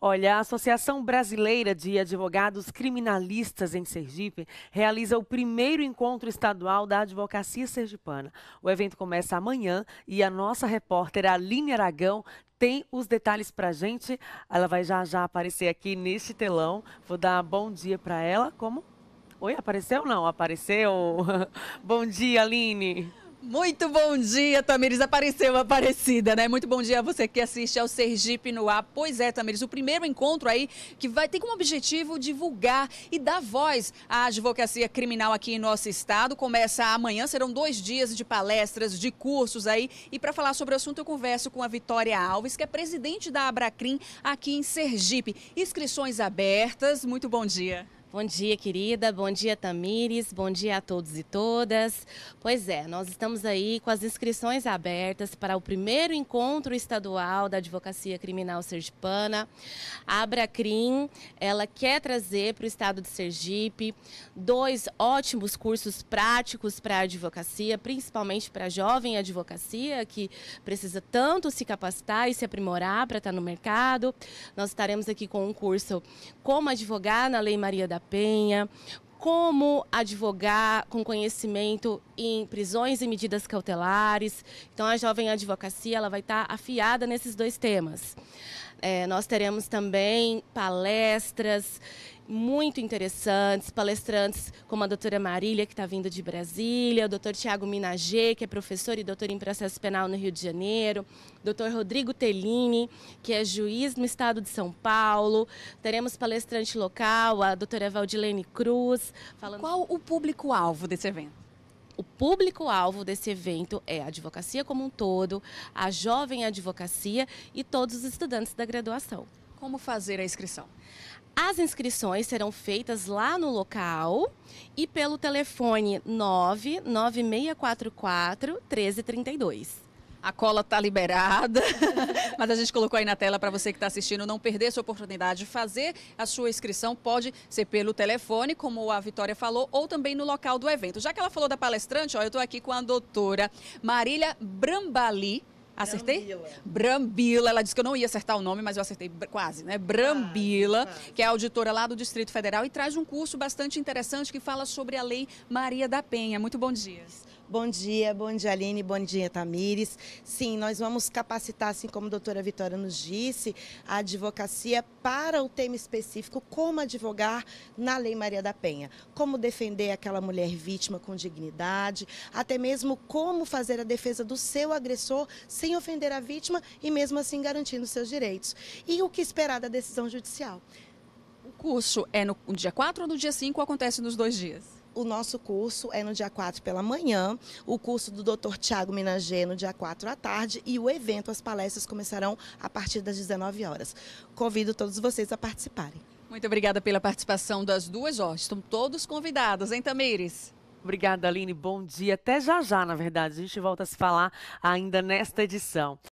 Olha, a Associação Brasileira de Advogados Criminalistas em Sergipe realiza o primeiro encontro estadual da advocacia sergipana. O evento começa amanhã e a nossa repórter Aline Aragão tem os detalhes para gente. Ela vai já já aparecer aqui neste telão. Vou dar bom dia para ela. Como? Oi, apareceu? Não, apareceu. bom dia, Aline. Muito bom dia, Tamires. Apareceu Aparecida, né? Muito bom dia a você que assiste ao Sergipe no ar. Pois é, Tamires, o primeiro encontro aí que vai ter como objetivo divulgar e dar voz à advocacia criminal aqui em nosso estado. Começa amanhã, serão dois dias de palestras, de cursos aí. E para falar sobre o assunto, eu converso com a Vitória Alves, que é presidente da Abracrim aqui em Sergipe. Inscrições abertas. Muito bom dia. Bom dia, querida. Bom dia, Tamires. Bom dia a todos e todas. Pois é, nós estamos aí com as inscrições abertas para o primeiro encontro estadual da Advocacia Criminal Sergipana. A Abracrim, ela quer trazer para o estado de Sergipe dois ótimos cursos práticos para a advocacia, principalmente para a jovem advocacia, que precisa tanto se capacitar e se aprimorar para estar no mercado. Nós estaremos aqui com um curso como advogar na Lei Maria da da Penha, como advogar com conhecimento em prisões e medidas cautelares. Então, a jovem advocacia ela vai estar afiada nesses dois temas. É, nós teremos também palestras muito interessantes, palestrantes como a doutora Marília, que está vindo de Brasília, o doutor Tiago Minagê, que é professor e doutor em processo penal no Rio de Janeiro, doutor Rodrigo Tellini, que é juiz no estado de São Paulo. Teremos palestrante local, a doutora Valdilene Cruz. Falando... Qual o público-alvo desse evento? O público-alvo desse evento é a advocacia como um todo, a jovem advocacia e todos os estudantes da graduação. Como fazer a inscrição? As inscrições serão feitas lá no local e pelo telefone 99644 1332. A cola está liberada, mas a gente colocou aí na tela para você que está assistindo não perder essa oportunidade de fazer a sua inscrição. Pode ser pelo telefone, como a Vitória falou, ou também no local do evento. Já que ela falou da palestrante, ó, eu estou aqui com a doutora Marília Brambali. Acertei? Brambila. Brambila. Ela disse que eu não ia acertar o nome, mas eu acertei quase, né? Brambila, ah, que é auditora lá do Distrito Federal e traz um curso bastante interessante que fala sobre a Lei Maria da Penha. Muito bom dia. Bom dia, bom dia Aline, bom dia Tamires. Sim, nós vamos capacitar, assim como a doutora Vitória nos disse, a advocacia para o tema específico, como advogar na Lei Maria da Penha, como defender aquela mulher vítima com dignidade, até mesmo como fazer a defesa do seu agressor sem ofender a vítima e mesmo assim garantindo seus direitos. E o que esperar da decisão judicial? O curso é no dia 4 ou no dia 5 acontece nos dois dias? O nosso curso é no dia 4 pela manhã, o curso do Dr. Tiago Minagê é no dia 4 à tarde e o evento, as palestras começarão a partir das 19 horas. Convido todos vocês a participarem. Muito obrigada pela participação das duas, ó. Estão todos convidados, hein, Tamires? Obrigada, Aline. Bom dia. Até já já, na verdade. A gente volta a se falar ainda nesta edição.